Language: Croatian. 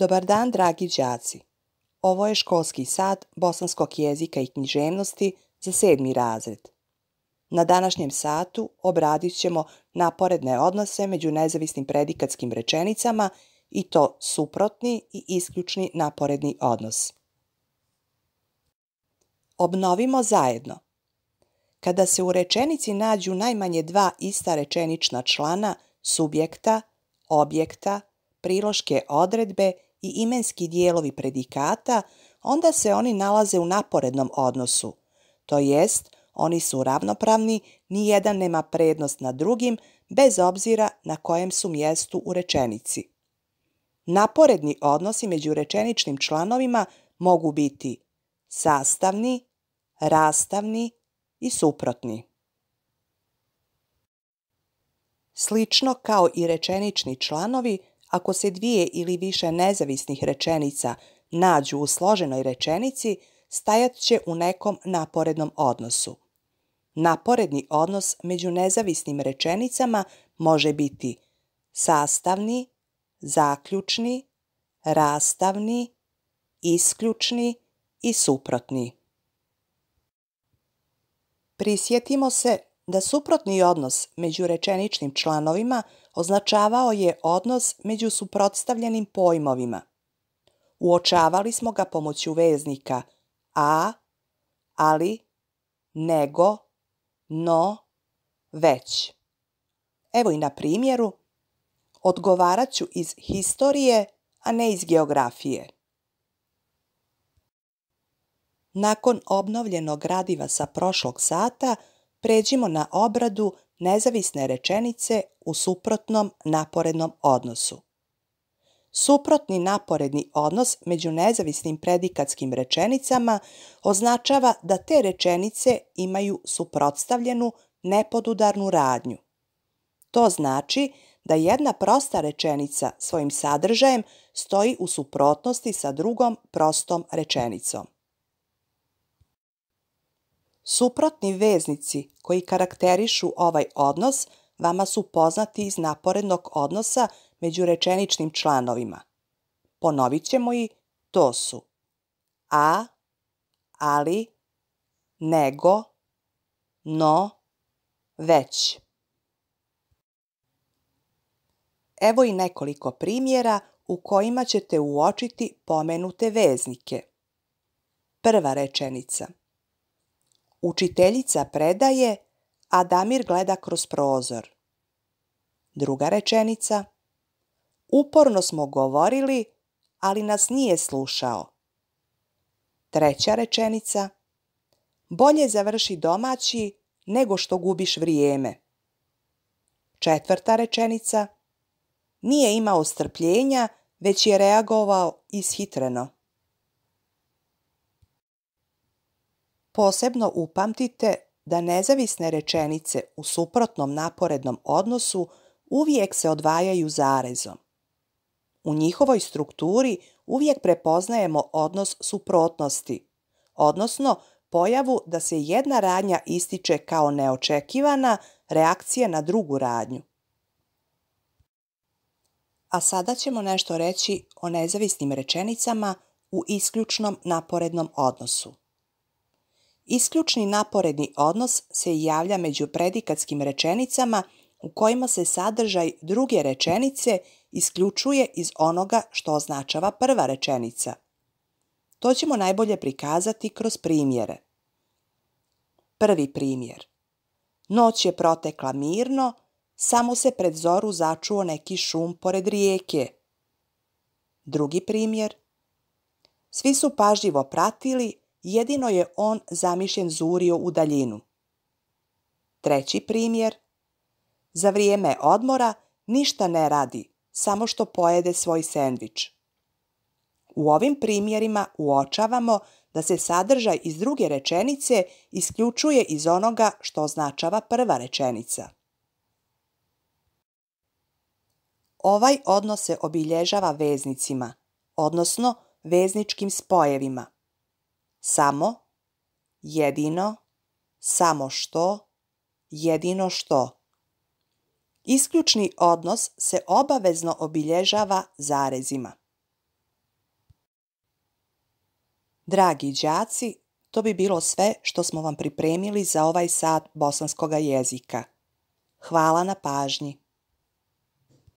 Dobar dan, dragi džaci. Ovo je školski sat bosanskog jezika i književnosti za sedmi razred. Na današnjem satu obradit ćemo naporedne odnose među nezavisnim predikatskim rečenicama i to suprotni i isključni naporedni odnos. Obnovimo zajedno. Kada se u rečenici nađu najmanje dva ista rečenična člana subjekta, objekta, priloške odredbe i imenski dijelovi predikata, onda se oni nalaze u naporednom odnosu, to jest oni su ravnopravni, ni jedan nema prednost na drugim, bez obzira na kojem su mjestu u rečenici. Naporedni odnosi među rečeničnim članovima mogu biti sastavni, rastavni i suprotni. Slično kao i rečenični članovi, ako se dvije ili više nezavisnih rečenica nađu u složenoj rečenici, stajat će u nekom naporednom odnosu. Naporedni odnos među nezavisnim rečenicama može biti sastavni, zaključni, rastavni, isključni i suprotni. Prisjetimo se da suprotni odnos među rečeničnim članovima označavao je odnos među suprotstavljenim pojmovima. Uočavali smo ga pomoću veznika a, ali, nego, no, već. Evo i na primjeru, odgovarat ću iz historije, a ne iz geografije. Nakon obnovljenog gradiva sa prošlog sata, pređimo na obradu nezavisne rečenice u suprotnom naporednom odnosu. Suprotni naporedni odnos među nezavisnim predikatskim rečenicama označava da te rečenice imaju suprotstavljenu nepodudarnu radnju. To znači da jedna prosta rečenica svojim sadržajem stoji u suprotnosti sa drugom prostom rečenicom. Suprotni veznici koji karakterišu ovaj odnos vama su poznati iz naporednog odnosa među rečeničnim članovima. Ponovit ćemo i to su a, ali, nego, no, već. Evo i nekoliko primjera u kojima ćete uočiti pomenute veznike. Prva rečenica – Učiteljica predaje, a Damir gleda kroz prozor. Druga rečenica. Uporno smo govorili, ali nas nije slušao. Treća rečenica. Bolje završi domaći nego što gubiš vrijeme. Četvrta rečenica. Nije imao strpljenja, već je reagovao ishitreno. Posebno upamtite da nezavisne rečenice u suprotnom naporednom odnosu uvijek se odvajaju zarezom. U njihovoj strukturi uvijek prepoznajemo odnos suprotnosti, odnosno pojavu da se jedna radnja ističe kao neočekivana reakcija na drugu radnju. A sada ćemo nešto reći o nezavisnim rečenicama u isključnom naporednom odnosu. Isključni naporedni odnos se javlja među predikatskim rečenicama u kojima se sadržaj druge rečenice isključuje iz onoga što označava prva rečenica. To ćemo najbolje prikazati kroz primjere. Prvi primjer. Noć je protekla mirno, samo se pred zoru začuo neki šum pored rijeke. Drugi primjer. Svi su pažljivo pratili Jedino je on zamišljen zurio u daljinu. Treći primjer. Za vrijeme odmora ništa ne radi, samo što pojede svoj sendvič. U ovim primjerima uočavamo da se sadržaj iz druge rečenice isključuje iz onoga što označava prva rečenica. Ovaj odnos se obilježava veznicima, odnosno vezničkim spojevima samo, jedino, samo što, jedino što. Isključni odnos se obavezno obilježava zarezima. Dragi đaci, to bi bilo sve što smo vam pripremili za ovaj sat bosanskoga jezika. Hvala na pažnji.